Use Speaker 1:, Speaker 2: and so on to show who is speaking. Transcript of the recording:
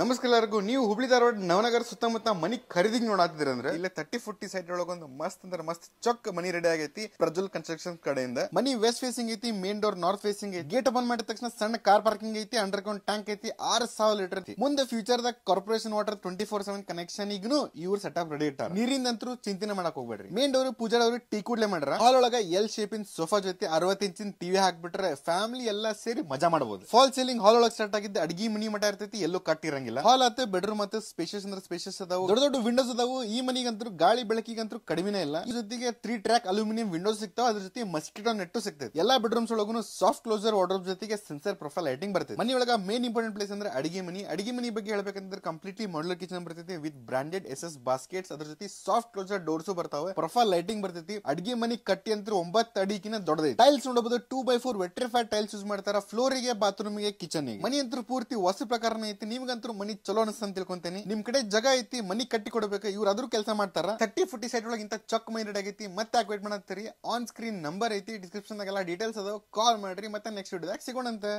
Speaker 1: ನಮಸ್ಕಾರ ಎಲ್ಲರಿಗೂ ನೀವು ಹುಬ್ಳಿ ಧಾರವಾಡ ನವನಗರ ಸುತ್ತಮುತ್ತ ಮನಿ ಖರೀದಿಗೆ ನೋಡಾತಿದ್ರ ಅಂದ್ರೆ ಇಲ್ಲ ತರ್ಟಿ ಫೋರ್ಟಿ ಸೈಡ್ ಒಳಗೊಂದು ಮಸ್ತ್ ಅಂದ್ರೆ ಮಸ್ತ್ ಚೊಕ್ ಮನಿ ರೆಡಿ ಆಗೈತಿ ಪ್ರಜ್ವಲ್ ಕನ್ಸ್ಟ್ರಕ್ಷನ್ ಕಡೆಯಿಂದ ಮನಿ ವೆಸ್ಟ್ ಫೇಸಿಂಗ್ ಐತಿ ಮೇನ್ ಡೋರ್ ನಾರ್ತ್ ಫೇಸಿಂಗ್ ಐತಿ ಗೇಟ್ ಓಪನ್ ಮಾಡಿದ ತಕ್ಷಣ ಸಣ್ಣ ಕಾರ್ ಪಾರ್ಕಿಂಗ್ ಐತಿ ಅಂಡರ್ ಗ್ರೌಂಡ್ ಟ್ಯಾಂಕ್ ಐತಿ ಆರ್ ಸಾವಿರ ಲೀಟರ್ ಐತಿ ಮುಂದೆ ಫ್ಯೂಚರ್ ದಾಗ corporation water twenty four seven connection ಈಗೂ ಇವ್ರ ಸೆಟಪ್ ರೆಡಿ ಇಟ್ಟಾರ ಅಂತೂ ಚಿಂತನೆ ಮಾಡಕ್ ಹೋಗ್ಬೇಡ್ರಿ ಮೇನ್ ಡೋರ್ ಪೂಜಾ ಅವರು ಟೀ ಕೂಡ್ಲೆ ಮಾಡ್ರ ಹಾಲ್ ಒಳಗ ಎಲ್ ಶೇಪಿನ್ ಸೋಫಾ ಜೊತೆ ಅರವತ್ತು ಇಂಚಿನ ಟಿವಿ ಹಾಕ್ಬಿಟ್ರೆ ಫ್ಯಾಮಿಲಿ ಎಲ್ಲಾ ಸೇರಿ ಮಜಾ ಮಾಡಬಹುದು ಫಾಲ್ ಸೀಲಿಂಗ್ ಹಾಲ್ ಒಳಗ ಸ್ಟಾರ್ಟ್ ಆಗಿದ್ದ ಅಡಿಗೆ ಮನಿ ಮಠ ಇರ್ತೈತಿ ಎಲ್ಲೂ ಕಟ್ಟಿರ ಇರಂಗಿಲ್ಲ ಹಾಲ್ ಅತ್ತೆ ಬೆಡ್ರೂಮ್ ಮತ್ತೆ ಸ್ಪೇಷಿಯಸ್ ಅಂದ್ರೆ ಸ್ಪೇಷಸ್ ಅದಾವ ದೊಡ್ಡ ದೊಡ್ಡ ವಿಂಡೋಸ್ ಅದಾವು ಈ ಮನಿಗಂತೂ ಗಾಳಿ ಬೆಳಕಿಗಂತೂ ಕಡಿಮೆನೇ ಇಲ್ಲ ಈ ಜೊತೆಗೆ ತ್ರೀ ಟ್ರ್ಯಾಕ್ ಅಲ್ಯೂಮಿನಿಯಂ ವಿಂಡೋಸ್ ಸಿಗ್ತಾವ ಅದ್ರ ಜೊತೆ ಮಸ್ಕಿಟೋ ನೆಟ್ಟು ಸಿಗ್ತೈತಿ ಎಲ್ಲಾ ಬೆಡ್ರೂಮ್ಸ್ ಒಳಗೂ ಸಾಫ್ಟ್ ಕ್ಲೋಸರ್ ವಾರ್ಡ್ರೋಬ್ ಜೊತೆಗೆ ಸೆನ್ಸರ್ ಪ್ರೊಫೈಲ್ ಲೈಟಿಂಗ್ ಬರ್ತೈತಿ ಮನಿ ಒಳಗ ಮೇನ್ ಇಂಪಾರ್ಟೆಂಟ್ ಪ್ಲೇಸ್ ಅಂದ್ರೆ ಅಡಿಗೆ ಮನಿ ಅಡಿಗೆ ಮನಿ ಬಗ್ಗೆ ಹೇಳ್ಬೇಕಂದ್ರೆ ಕಂಪ್ಲೀಟ್ಲಿ ಮಾಡ್ಲರ್ ಕಿಚನ್ ಬರ್ತೈತಿ with branded S S baskets ಅದ್ರ ಜೊತೆ ಸಾಫ್ಟ್ ಕ್ಲೋಸರ್ ಡೋರ್ಸ್ ಬರ್ತಾವೆ ಪ್ರೊಫೈಲ್ ಲೈಟಿಂಗ್ ಬರ್ತೈತಿ ಅಡಿಗೆ ಮನಿ ಕಟ್ಟಿ ಅಂತ ಒಂಬತ್ತು ಅಡಿಕಿನ ದೊಡ್ಡದೈತಿ ಟೈಲ್ಸ್ ನೋಡಬಹುದು two by four vitrified tiles use ಮಾಡ್ತಾರ ಫ್ಲೋರಿಗೆ ಬಾತ್ರೂಮ್ ಗೆ ಕಿಚನ್ ಮನಿ ಅಂತ ಪೂರ್ತಿ ಹೊಸ ಪ್ರಕಾರನೇ ಐತಿ ನಿಮ್ಗಂತ ಮನಿ ಚಲೋ ಅಂತ ತಿಳ್ಕೊಂತೇನೆ ನಿಮ್ ಕಡೆ ಜಗ ಐತಿ ಮನಿ ಕಟ್ಟಿ ಕೊಡ್ಬೇಕು ಇವ್ರ ಅದ್ರ ಕೆಲಸ ಮಾಡ್ತಾರ ತರ್ಟಿ ಫೋರ್ಟಿ ಸೈಡ್ ಒಳಗಿಂತ ಇಂತ ಚಕ್ ಮೈಂಡೆಡ್ ಆಗೈತಿ ಮತ್ತೆ ಯಾಕೆ ವೇಟ್ ಆನ್ ಸ್ಕ್ರೀನ್ ನಂಬರ್ ಐತಿ ಡಿಸ್ಕ್ರಿಪ್ಷನ್ ಎಲ್ಲ ಡೀಟೇಲ್ಸ್ ಅದಾವ ಕಾಲ್ ಮಾಡ್ರಿ ಮತ್ತೆ ನೆಕ್ಸ್ಟ್ ವಿಡಿಯೋದಾಗ ಸಿಗೋಣಂತೆ